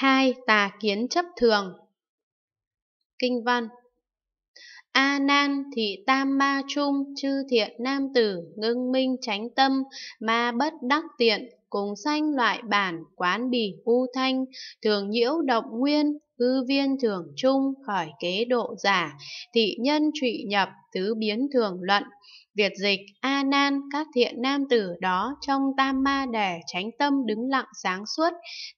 2. Tà kiến chấp thường Kinh văn A nan thị tam ma trung chư thiện nam tử ngưng minh tránh tâm ma bất đắc tiện cùng sanh loại bản quán bỉ u thanh thường nhiễu động nguyên cư viên thường trung khỏi kế độ giả, thị nhân trụy nhập, tứ biến thường luận. Việt dịch, A Nan, các thiện nam tử đó trong tam ma đề tránh tâm đứng lặng sáng suốt,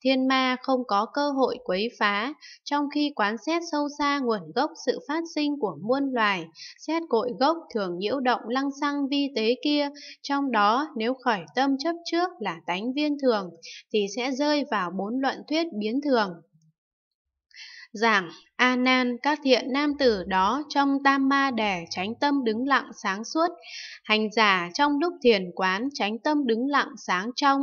thiên ma không có cơ hội quấy phá, trong khi quán xét sâu xa nguồn gốc sự phát sinh của muôn loài, xét cội gốc thường nhiễu động lăng xăng vi tế kia, trong đó nếu khởi tâm chấp trước là tánh viên thường, thì sẽ rơi vào bốn luận thuyết biến thường giảng a nan các thiện nam tử đó trong tam ma đẻ tránh tâm đứng lặng sáng suốt hành giả trong lúc thiền quán tránh tâm đứng lặng sáng trong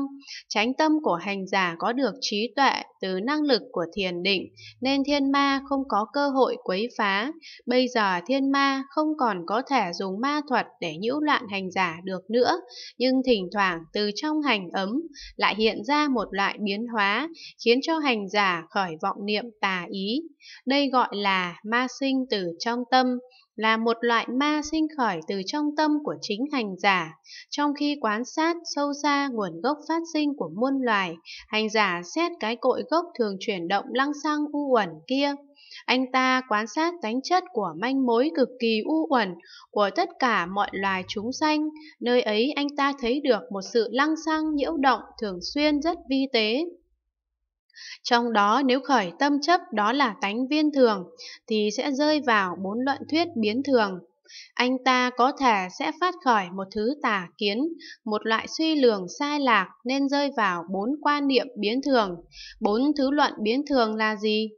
tránh tâm của hành giả có được trí tuệ từ năng lực của thiền định nên thiên ma không có cơ hội quấy phá. Bây giờ thiên ma không còn có thể dùng ma thuật để nhiễu loạn hành giả được nữa, nhưng thỉnh thoảng từ trong hành ấm lại hiện ra một loại biến hóa khiến cho hành giả khởi vọng niệm tà ý. Đây gọi là ma sinh từ trong tâm, là một loại ma sinh khởi từ trong tâm của chính hành giả. Trong khi quan sát sâu xa nguồn gốc phát sinh của muôn loài, hành giả xét cái cội gốc thường chuyển động lăng xăng u uẩn kia. Anh ta quan sát tánh chất của manh mối cực kỳ u uẩn của tất cả mọi loài chúng sanh, nơi ấy anh ta thấy được một sự lăng xăng nhiễu động thường xuyên rất vi tế. Trong đó nếu khởi tâm chấp đó là tánh viên thường thì sẽ rơi vào bốn luận thuyết biến thường. Anh ta có thể sẽ phát khởi một thứ tà kiến, một loại suy lường sai lạc nên rơi vào bốn quan niệm biến thường. Bốn thứ luận biến thường là gì?